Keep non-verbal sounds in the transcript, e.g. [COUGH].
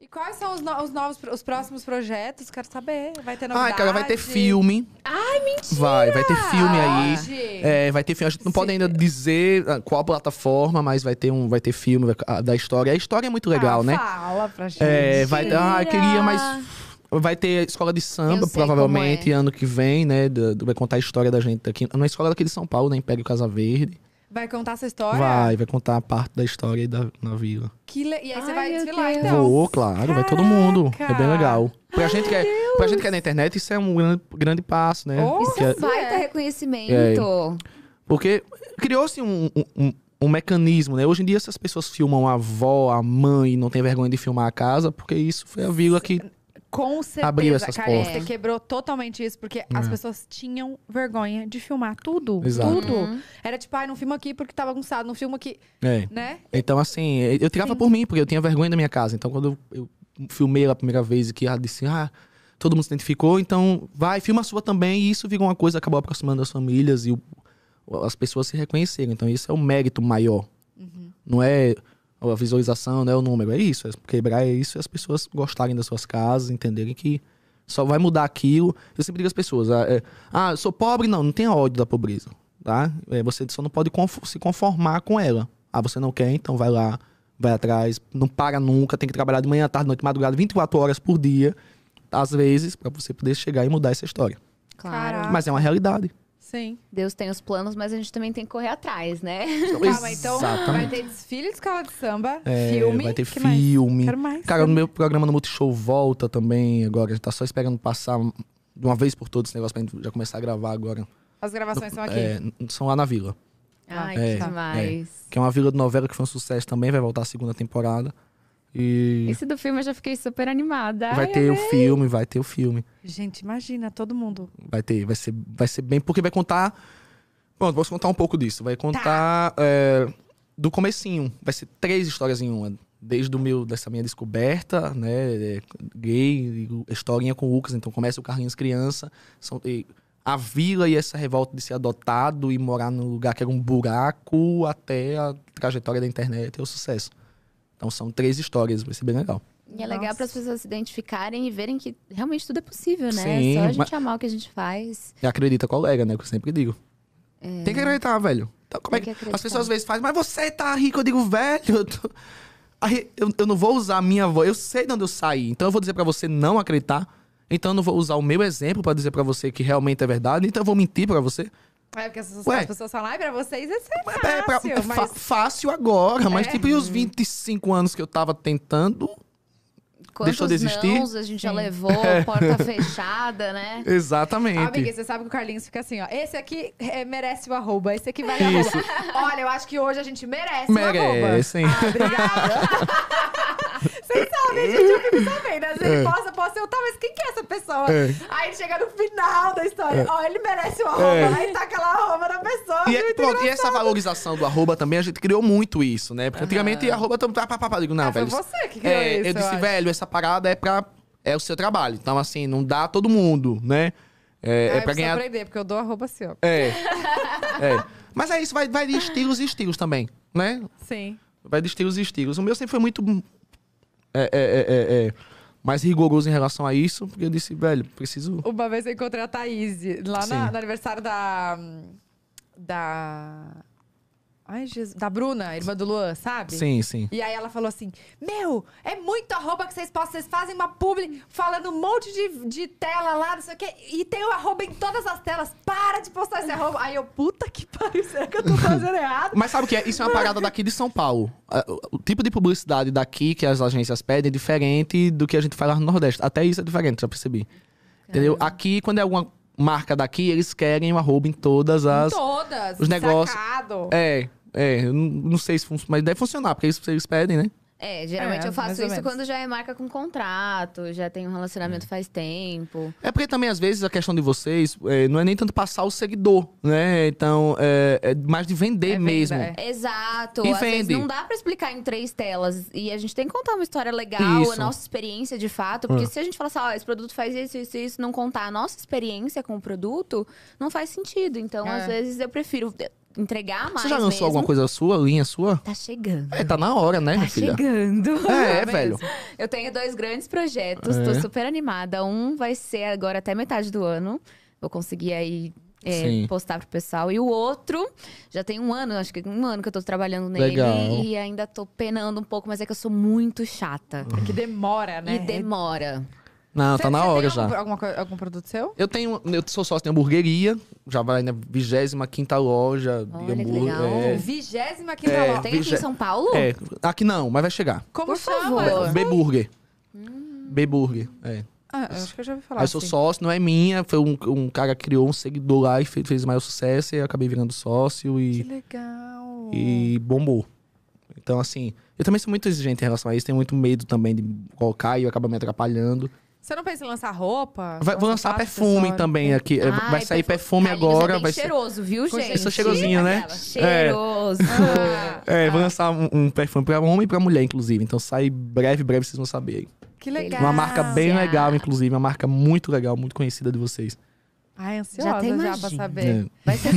E quais são os, no- os novos, os próximos projetos? Quero saber. Vai ter novidade? Ah, cara, vai ter filme. Ai, mentira! Vai, vai ter filme aí. É, vai ter filme. A gente não pode ainda dizer ah, qual plataforma, mas vai ter um, vai ter filme ah, da história. A história é muito legal, Ah, né? Fala pra é, gente. É, vai, ah, eu queria, mas vai ter escola de samba, provavelmente, é. ano que vem, né? vai contar a história da gente aqui. Na escola daqui de São Paulo, né? Império Casa Verde. Vai contar essa história? Vai, vai contar a parte da história aí da, na vila. Que le... E aí você Ai, vai desfilar, Deus. então? Vou, claro, Caraca. vai todo mundo. É bem legal. Pra, Ai, gente que é, pra gente que é na internet, isso é um grande, grande passo, né? Oh, isso é baita é. reconhecimento. É. Porque criou-se um, um, um, um, mecanismo, né? Hoje em dia essas pessoas filmam a avó, a mãe, não tem vergonha de filmar a casa, porque isso foi a vila que com certeza, abriu essas cara, portas. você quebrou totalmente isso, porque é. as pessoas tinham vergonha de filmar tudo. Exato. Tudo. Uhum. Era tipo, ai, ah, não filma aqui porque tava tá bagunçado, não filma aqui. É. Né? Então, assim, eu tirava Sim. por mim, porque eu tinha vergonha da minha casa. Então, quando eu, eu filmei a primeira vez e que ela disse, ah, todo mundo se identificou, então vai, filma a sua também. E isso virou uma coisa, acabou aproximando as famílias e o, as pessoas se reconheceram. Então, isso é o um mérito maior. Uhum. Não é a visualização, né, o número. É isso, é quebrar é isso e é as pessoas gostarem das suas casas, entenderem que só vai mudar aquilo. Eu sempre digo às pessoas: é, é ah, eu sou pobre? Não, não tem ódio da pobreza. Tá? É, você só não pode se conformar com ela. Ah, você não quer, então vai lá, vai atrás, não para nunca, tem que trabalhar de manhã, tarde, noite, madrugada, 24 horas por dia, às vezes, para você poder chegar e mudar essa história. Claro. Mas é uma realidade. Sim. Deus tem os planos, mas a gente também tem que correr atrás, né? Então, Calma, então vai ter desfile de escola de samba, é, filme. Vai ter que filme. Mais? Quero mais. Cara, o no meu programa no Multishow volta também agora. A gente tá só esperando passar de uma vez por todas esse negócio pra gente já começar a gravar agora. As gravações no, são aqui? É, são lá na vila. Ai, é, que é, demais. É, que é uma vila de novela que foi um sucesso também, vai voltar a segunda temporada. E... Esse do filme eu já fiquei super animada. Vai Ai, ter o filme, vai ter o filme. Gente, imagina, todo mundo. Vai ter, vai ser, vai ser bem, porque vai contar. Pronto, posso contar um pouco disso. Vai contar tá. é, do comecinho. Vai ser três histórias em uma. Desde o meu, dessa minha descoberta, né? É, gay, historinha com o Lucas. Então começa o Carlinhos criança. São, e, a vila e essa revolta de ser adotado e morar num lugar que era um buraco até a trajetória da internet e o sucesso. Então são três histórias, vai ser bem legal. E é legal para as pessoas se identificarem e verem que realmente tudo é possível, né? Sim, é só a gente mas... amar o que a gente faz. E acredita, colega, né? Que eu sempre digo. É... Tem que acreditar, velho. Então, como é Tem é que... que as pessoas às vezes fazem, mas você tá rico, eu digo, velho. Eu, tô... eu, eu não vou usar a minha voz, eu sei de onde eu saí. Então eu vou dizer para você não acreditar. Então eu não vou usar o meu exemplo para dizer para você que realmente é verdade. Então eu vou mentir para você. É porque as, as pessoas falam, ai, pra vocês isso é, é, é fácil. É, pra, é fácil agora, mas é. tipo, e os 25 anos que eu tava tentando? Quantos deixou de existir? Nãos a gente já levou, [LAUGHS] é. porta fechada, né? Exatamente. Amiga, você sabe que o Carlinhos fica assim, ó. Esse aqui é, merece o arroba, esse aqui vale Isso. arroba. Olha, eu acho que hoje a gente merece, merece o arroba. Merece, Ah, obrigada. [LAUGHS] Vocês sabem, gente, eu fico sabendo. Às vezes assim, eu tava, mas quem que é essa pessoa? É. Aí chega no final da história, é. ó, ele merece uma arroba, é. aí tá aquela arroba pessoa. E, é, pronto, e essa valorização do arroba também, a gente criou muito isso, né? Porque antigamente uhum. arroba... também tá, pá, pá, Digo, não, ah, velho... Foi você que é, criou isso, Eu disse, velho, essa parada é pra... É o seu trabalho. Então, assim, não dá a todo mundo, né? É, ah, é pra ganhar. aprender, porque eu dou arroba assim, ó. É. [LAUGHS] é. Mas é isso, vai, vai de estilos e estilos também, né? Sim. Vai de estilos e estilos. O meu sempre foi muito. É, é, é, é mais rigoroso em relação a isso, porque eu disse, velho, preciso. Uma vez eu encontrei a Thaís lá na, no aniversário da. Da. Ai, Jesus. Da Bruna, irmã do Luan, sabe? Sim, sim. E aí ela falou assim: Meu, é muito arroba que vocês postam. Vocês fazem uma publi falando um monte de, de tela lá, não sei o quê. E tem o arroba em todas as telas. Para de postar esse arroba. Aí eu, puta que pariu, será que eu tô fazendo errado? Mas sabe o que é? Isso é uma parada daqui de São Paulo. É, o tipo de publicidade daqui que as agências pedem é diferente do que a gente faz lá no Nordeste. Até isso é diferente, já percebi. Caramba. Entendeu? Aqui, quando é alguma marca daqui, eles querem o arroba em todas as. Em todas! Os negócios. É. É, eu não, sei se funciona, mas deve funcionar, porque é isso que vocês pedem, né? É, geralmente é, eu faço isso quando já é marca com contrato, já tem um relacionamento é. faz tempo. É porque também, às vezes, a questão de vocês é, não é nem tanto passar o seguidor, né? Então, é, é mais de vender é mesmo. É. Exato. E às vende. vezes não dá pra explicar em três telas. E a gente tem que contar uma história legal, isso. a nossa experiência de fato. Porque ah. se a gente falar assim, ó, oh, esse produto faz isso, isso, isso, não contar a nossa experiência com o produto, não faz sentido. Então, às vezes, eu prefiro entregar mais. Você já lançou mesmo. alguma coisa sua, linha sua? Tá chegando. É, tá na hora, né, tá minha filha? Tá chegando. É, tá é velho. Eu tenho dois grandes projetos, é. tô super animada. Um vai ser agora até metade do ano. Vou conseguir aí é, postar pro pessoal. E o outro, já tem um ano, acho que um ano que eu tô trabalhando nele. Legal. E ainda tô penando um pouco, mas é que eu sou muito chata. É que demora, né? E demora. Não, tá cê, tá na hora já. Algum, algum produto seu? Eu tenho, eu sou sócio de hamburgueria, já vai na 25 loja Olha, de hambúrguer. 25 é. é, loja. Tem vige... aqui em São Paulo? É, aqui não, mas vai chegar. Como Por chama? favor. É, hum. Beburger. Hum. é. Ah, acho que eu já ouvi falar. Aí assim. sou sócio, não é minha. Foi um, um cara que criou um seguidor lá e fez, fez maior sucesso. E eu acabei virando sócio e. Que legal. E bombou. Então, assim, eu também sou muito exigente em relação a isso. Tenho muito medo também de colocar e eu acabo me atrapalhando. Você não pensa em lançar roupa? Vai, vou lançar perfume também é. aqui. Ah, vai sair perfume, perfume agora. Tá vai cheiroso, ser... viu, gente? Eu sou cheirosinha, né? Cheiroso. É, [LAUGHS] ah, é vou lançar um, um, perfume pra homem e pra mulher, inclusive. Então sai breve, breve, vocês vão saber. Que legal. Uma marca bem yeah. legal, inclusive. Uma marca muito legal, muito conhecida de vocês. Ai, ansiosa já, já pra saber. É. Vai ser